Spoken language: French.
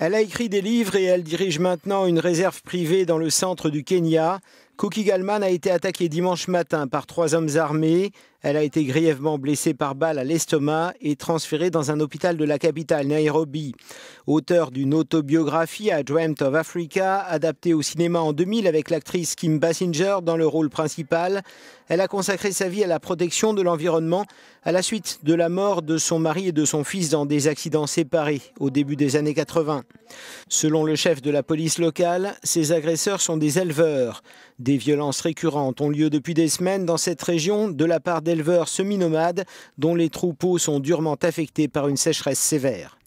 Elle a écrit des livres et elle dirige maintenant une réserve privée dans le centre du Kenya. Cookie Galman a été attaqué dimanche matin par trois hommes armés. Elle a été grièvement blessée par balle à l'estomac et transférée dans un hôpital de la capitale, Nairobi. Auteur d'une autobiographie, A Dreamt of Africa, adaptée au cinéma en 2000 avec l'actrice Kim Basinger dans le rôle principal, elle a consacré sa vie à la protection de l'environnement à la suite de la mort de son mari et de son fils dans des accidents séparés au début des années 80. Selon le chef de la police locale, ces agresseurs sont des éleveurs. Des violences récurrentes ont lieu depuis des semaines dans cette région de la part éleveurs semi-nomades dont les troupeaux sont durement affectés par une sécheresse sévère.